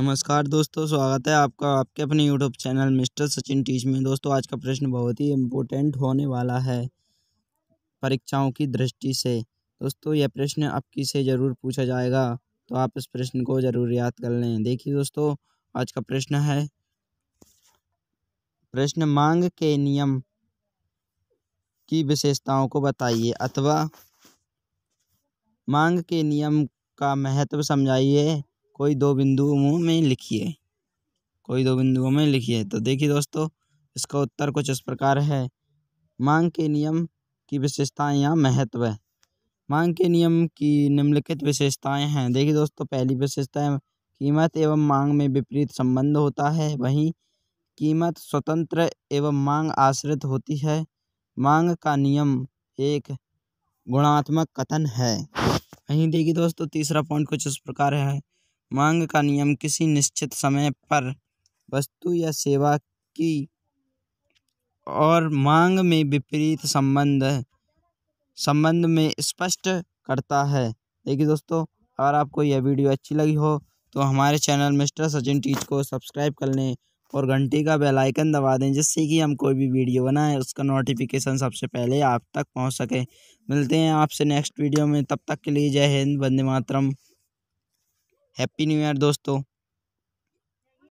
नमस्कार दोस्तों स्वागत है आपका आपके अपने YouTube channel mister Sachin teach में दोस्तों आज का प्रश्न बहुत ही इम्पोर्टेंट होने वाला है परीक्षाओं की दृष्टि से दोस्तों यह प्रश्न आपकी से ज़रूर पूछा जाएगा तो आप इस प्रश्न को ज़रूर याद कर लें देखिए दोस्तों आज का प्रश्न है प्रश्न मांग के नियम की विशेषताओं को बताइए अथवा मांग के नियम का महत्व समझाइए कोई दो बिंदुओं में लिखिए कोई दो बिंदुओं में लिखिए तो देखिए दोस्तों इसका उत्तर कुछ इस प्रकार है मांग के नियम की विशेषताएं या महत्व मांग के नियम की निम्नलिखित विशेषताएं हैं देखिए दोस्तों पहली विशेषता है कीमत एवं मांग में विपरीत संबंध होता है वहीं कीमत स्वतंत्र एवं मांग आश्रित होती है मांग का नियम एक गुणात्मक कथन है वहीं देखिए दोस्तों तीसरा पॉइंट कुछ इस प्रकार है मांग का नियम किसी निश्चित समय पर वस्तु या सेवा की और मांग में विपरीत संबंध संबंध में स्पष्ट करता है देखिए दोस्तों अगर आपको यह वीडियो अच्छी लगी हो तो हमारे चैनल मिस्टर सचिन टीच को सब्सक्राइब कर लें और घंटे का बेल आइकन दबा दें जिससे कि हम कोई भी वीडियो बनाएं उसका नोटिफिकेशन सबसे पहले आप तक पहुंच सके मिलते हैं आपसे नेक्स्ट वीडियो में तब तक के लिए जय हिंद वंदे मातरम हैप्पी न्यू ईयर दोस्तों